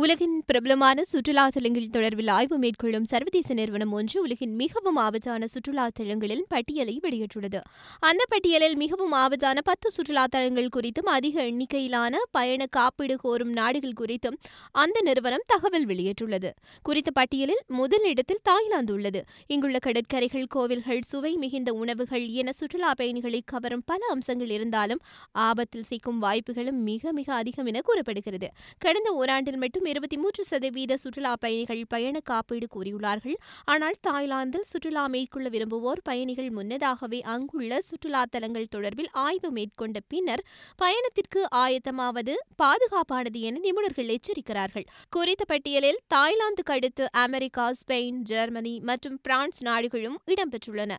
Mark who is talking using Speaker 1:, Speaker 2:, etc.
Speaker 1: உலகின் பிரபலமான சுற்றுலா தலங்கள் தொடர்பில் ஆய்வு மேற்கொள்ளும் சர்வதேச நிறுவனம் ஒன்று உலகின் மிகவும் ஆபத்தான சுற்றுலா தலங்களின் பட்டியலை வெளியிட்டுள்ளது அந்த பட்டியலில் மிகவும் ஆபத்தான பத்து சுற்றுலா தலங்கள் குறித்தும் அதிக எண்ணிக்கையிலான பயண காப்பீடு கோரும் நாடுகள் குறித்தும் அந்த நிறுவனம் தகவல் வெளியிட்டுள்ளது குறித்த பட்டியலில் முதல் இடத்தில் தாய்லாந்து உள்ளது இங்குள்ள கடற்கரைகள் கோவில்கள் சுவை மிகுந்த உணவுகள் என சுற்றுலா பயணிகளை கவரும் பல அம்சங்கள் இருந்தாலும் ஆபத்தில் சிக்கும் வாய்ப்புகளும் மிக மிக அதிகம் என கூறப்படுகிறது கடந்த ஓராண்டில் மட்டும் மட்டும் இருபத்தி மூன்று சதவீத சுற்றுலா பயணிகள் பயண காப்பீடு கூறியுள்ளார்கள் ஆனால் தாய்லாந்தில் சுற்றுலா மேற்கொள்ள விரும்புவோர் பயணிகள் முன்னதாகவே அங்குள்ள சுற்றுலா தலங்கள் தொடர்பில் ஆய்வு மேற்கொண்ட பின்னர் பயணத்திற்கு ஆயத்தமாவது பாதுகாப்பானது என நிபுணர்கள் எச்சரிக்கிறார்கள் குறித்த பட்டியலில் தாய்லாந்துக்கு அடுத்து அமெரிக்கா ஸ்பெயின் ஜெர்மனி மற்றும் பிரான்ஸ் நாடுகளும் இடம்பெற்றுள்ளன